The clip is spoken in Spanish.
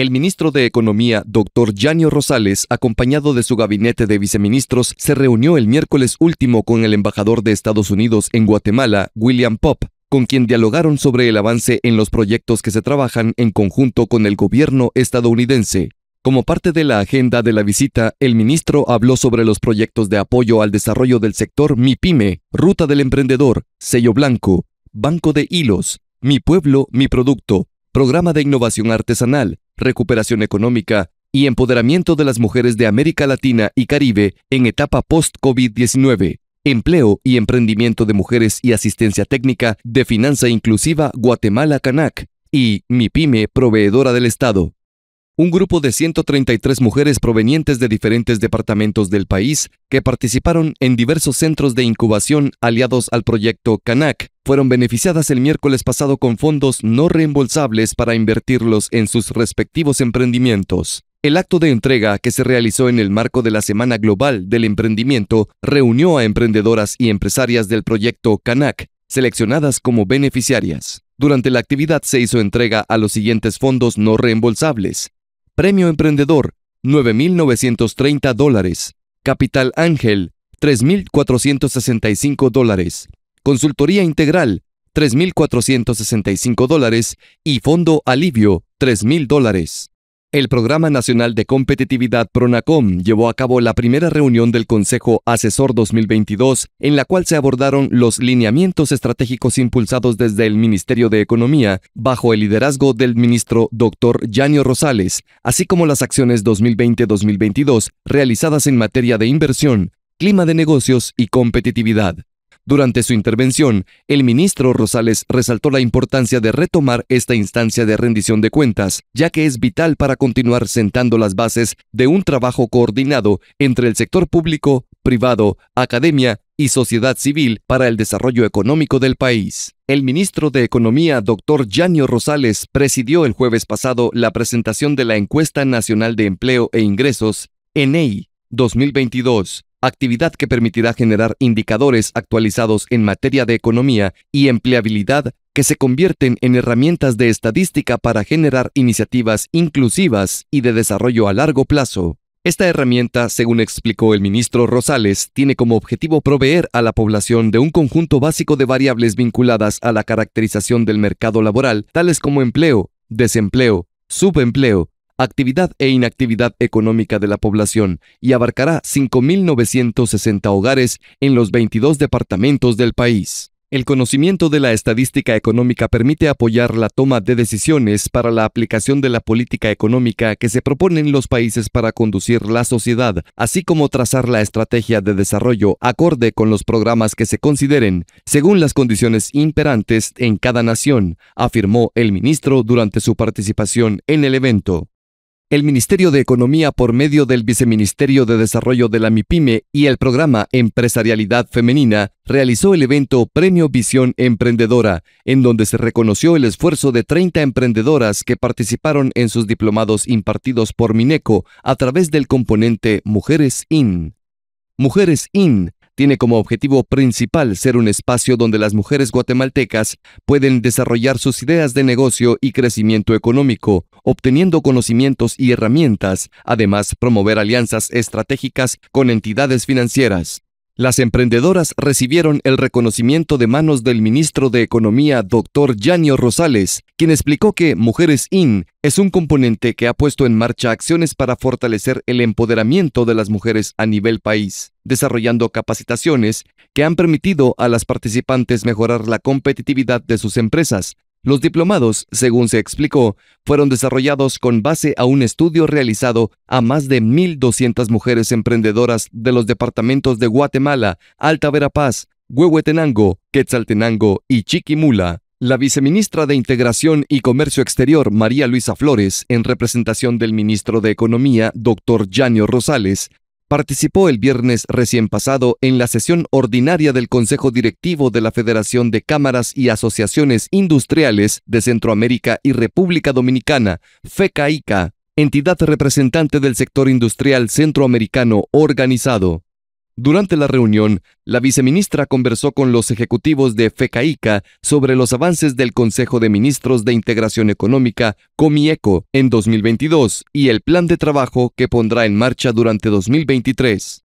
El ministro de Economía, doctor Yanio Rosales, acompañado de su gabinete de viceministros, se reunió el miércoles último con el embajador de Estados Unidos en Guatemala, William Pop, con quien dialogaron sobre el avance en los proyectos que se trabajan en conjunto con el gobierno estadounidense. Como parte de la agenda de la visita, el ministro habló sobre los proyectos de apoyo al desarrollo del sector MIPYME, Ruta del Emprendedor, Sello Blanco, Banco de Hilos, Mi Pueblo, Mi Producto, Programa de Innovación Artesanal, recuperación económica y empoderamiento de las mujeres de América Latina y Caribe en etapa post-COVID-19, empleo y emprendimiento de mujeres y asistencia técnica de finanza inclusiva Guatemala Canac y MIPYME Proveedora del Estado un grupo de 133 mujeres provenientes de diferentes departamentos del país que participaron en diversos centros de incubación aliados al proyecto CANAC fueron beneficiadas el miércoles pasado con fondos no reembolsables para invertirlos en sus respectivos emprendimientos. El acto de entrega que se realizó en el marco de la Semana Global del Emprendimiento reunió a emprendedoras y empresarias del proyecto CANAC, seleccionadas como beneficiarias. Durante la actividad se hizo entrega a los siguientes fondos no reembolsables. Premio Emprendedor, 9.930 dólares. Capital Ángel, 3.465 dólares. Consultoría Integral, 3.465 dólares. Y Fondo Alivio, 3.000 dólares. El Programa Nacional de Competitividad PRONACOM llevó a cabo la primera reunión del Consejo Asesor 2022, en la cual se abordaron los lineamientos estratégicos impulsados desde el Ministerio de Economía, bajo el liderazgo del ministro Dr. Yanio Rosales, así como las acciones 2020-2022 realizadas en materia de inversión, clima de negocios y competitividad. Durante su intervención, el ministro Rosales resaltó la importancia de retomar esta instancia de rendición de cuentas, ya que es vital para continuar sentando las bases de un trabajo coordinado entre el sector público, privado, academia y sociedad civil para el desarrollo económico del país. El ministro de Economía, doctor Yanio Rosales, presidió el jueves pasado la presentación de la Encuesta Nacional de Empleo e Ingresos, ENEI, 2022, actividad que permitirá generar indicadores actualizados en materia de economía y empleabilidad que se convierten en herramientas de estadística para generar iniciativas inclusivas y de desarrollo a largo plazo. Esta herramienta, según explicó el ministro Rosales, tiene como objetivo proveer a la población de un conjunto básico de variables vinculadas a la caracterización del mercado laboral, tales como empleo, desempleo, subempleo, actividad e inactividad económica de la población y abarcará 5.960 hogares en los 22 departamentos del país. El conocimiento de la estadística económica permite apoyar la toma de decisiones para la aplicación de la política económica que se proponen los países para conducir la sociedad, así como trazar la estrategia de desarrollo acorde con los programas que se consideren, según las condiciones imperantes en cada nación, afirmó el ministro durante su participación en el evento el Ministerio de Economía por medio del Viceministerio de Desarrollo de la MIPYME y el programa Empresarialidad Femenina realizó el evento Premio Visión Emprendedora, en donde se reconoció el esfuerzo de 30 emprendedoras que participaron en sus diplomados impartidos por Mineco a través del componente Mujeres IN. Mujeres IN tiene como objetivo principal ser un espacio donde las mujeres guatemaltecas pueden desarrollar sus ideas de negocio y crecimiento económico, obteniendo conocimientos y herramientas, además promover alianzas estratégicas con entidades financieras. Las emprendedoras recibieron el reconocimiento de manos del ministro de Economía, doctor Yanio Rosales, quien explicó que Mujeres IN es un componente que ha puesto en marcha acciones para fortalecer el empoderamiento de las mujeres a nivel país, desarrollando capacitaciones que han permitido a las participantes mejorar la competitividad de sus empresas, los diplomados, según se explicó, fueron desarrollados con base a un estudio realizado a más de 1.200 mujeres emprendedoras de los departamentos de Guatemala, Alta Verapaz, Huehuetenango, Quetzaltenango y Chiquimula. La viceministra de Integración y Comercio Exterior, María Luisa Flores, en representación del ministro de Economía, doctor Yanio Rosales, participó el viernes recién pasado en la sesión ordinaria del Consejo Directivo de la Federación de Cámaras y Asociaciones Industriales de Centroamérica y República Dominicana, FECAICA, entidad representante del sector industrial centroamericano organizado. Durante la reunión, la viceministra conversó con los ejecutivos de FECAICA sobre los avances del Consejo de Ministros de Integración Económica, COMIECO, en 2022 y el plan de trabajo que pondrá en marcha durante 2023.